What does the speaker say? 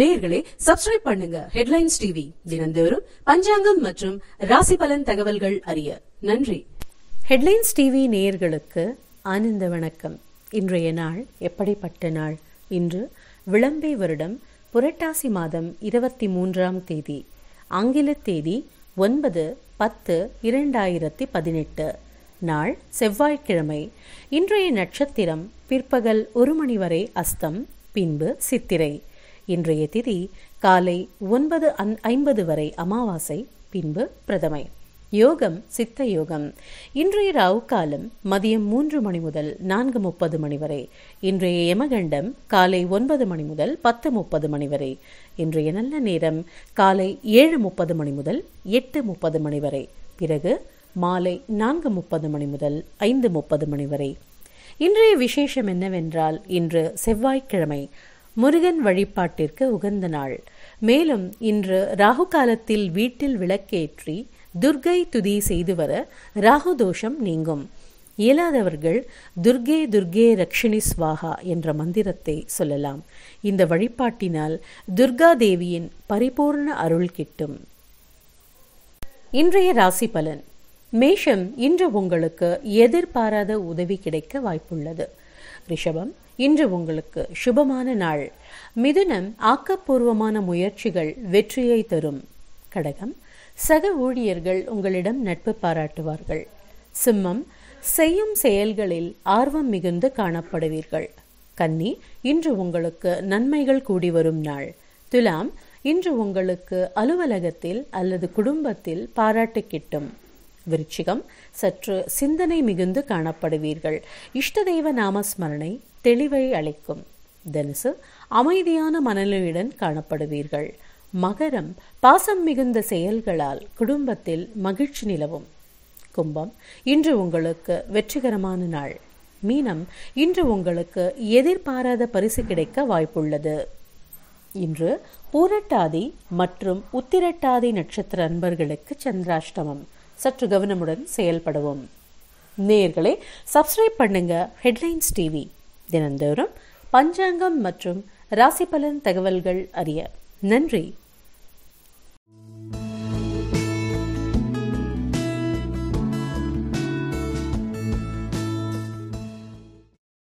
நேர்களே சப்ஸ்கிரைப் பண்ணுங்க headlines TV தினந்தோறும் பஞ்சாங்கம் மற்றும் ராசி பலன் தகவல்கள் அறிய நன்றி ஹெட்லைன்ஸ் டிவி நேர்களுக்கு ஆனந்த வணக்கம் இன்றைய நாள் எப்படிப்பட்ட நாள் இன்று விளம்பை வருடம் புரட்டாசி மாதம் இருபத்தி மூன்றாம் தேதி ஆங்கில தேதி ஒன்பது பத்து இரண்டாயிரத்தி பதினெட்டு நாள் செவ்வாய்க்கிழமை இன்றைய நட்சத்திரம் பிற்பகல் ஒரு மணி வரை அஸ்தம் பின்பு சித்திரை இன்றைய திதி காலை ஒன்பது ஐம்பது வரை அமாவாசை பின்பு பிரதமை யோகம் சித்த யோகம் இன்றைய ராவு காலம் மதியம் மூன்று மணி முதல் நான்கு முப்பது மணி வரை இன்றைய யமகண்டம் காலை ஒன்பது மணி முதல் பத்து முப்பது மணி வரை இன்றைய நல்ல நேரம் காலை ஏழு முப்பது மணி முதல் எட்டு முப்பது மணி வரை பிறகு மாலை நான்கு முப்பது மணி முதல் ஐந்து முப்பது மணி வரை இன்றைய விசேஷம் என்னவென்றால் இன்று செவ்வாய்க்கிழமை முருகன் வழிபாட்டிற்கு உகந்த நாள் மேலும் இன்று ராகு காலத்தில் வீட்டில் விளக்கேற்றி துர்கை துதி செய்து வர ராகு தோஷம் நீங்கும் இயலாதவர்கள் துர்கே துர்கே ரக்ஷினி ஸ்வாகா என்ற மந்திரத்தை சொல்லலாம் இந்த வழிபாட்டினால் துர்கா தேவியின் பரிபூர்ண அருள் கிட்டும் இன்றைய ராசி பலன் மேஷம் இன்று உங்களுக்கு எதிர்பாராத உதவி கிடைக்க வாய்ப்புள்ளது ரிஷபம் இன்று உங்களுக்கு சுபமான நாள் மிதுனம் ஆக்கப்பூர்வமான முயற்சிகள் வெற்றியை தரும் கடகம் சக ஊழியர்கள் உங்களிடம் நட்பு பாராட்டுவார்கள் சிம்மம் செய்யும் செயல்களில் ஆர்வம் மிகுந்து காணப்படுவீர்கள் கன்னி இன்று உங்களுக்கு நன்மைகள் கூடி வரும் நாள் துலாம் இன்று உங்களுக்கு அலுவலகத்தில் அல்லது குடும்பத்தில் பாராட்டு கிட்டும் விருச்சிகம் சற்று சிந்தனை மிகுந்து காணப்படுவீர்கள் இஷ்டதெய்வ நாம ஸ்மரணை தெளிவை அளிக்கும் தனுசு அமைதியான மனநிலையுடன் காணப்படுவீர்கள் மகரம் பாசம் மிகுந்த செயல்களால் குடும்பத்தில் மகிழ்ச்சி நிலவும் கும்பம் இன்று உங்களுக்கு வெற்றிகரமான நாள் மீனம் இன்று உங்களுக்கு எதிர்பாராத பரிசு கிடைக்க வாய்ப்புள்ளது இன்று பூரட்டாதி மற்றும் உத்திரட்டாதி நட்சத்திர அன்பர்களுக்கு சந்திராஷ்டமம் சற்று கவனமுடன் செயல்படுவோம் நேயர்களை சப்ஸ்கிரைப் பண்ணுங்க ஹெட்லைன்ஸ் டிவி தினந்தோறும் பஞ்சாங்கம் மற்றும் பலன் தகவல்கள் அறிய நன்றி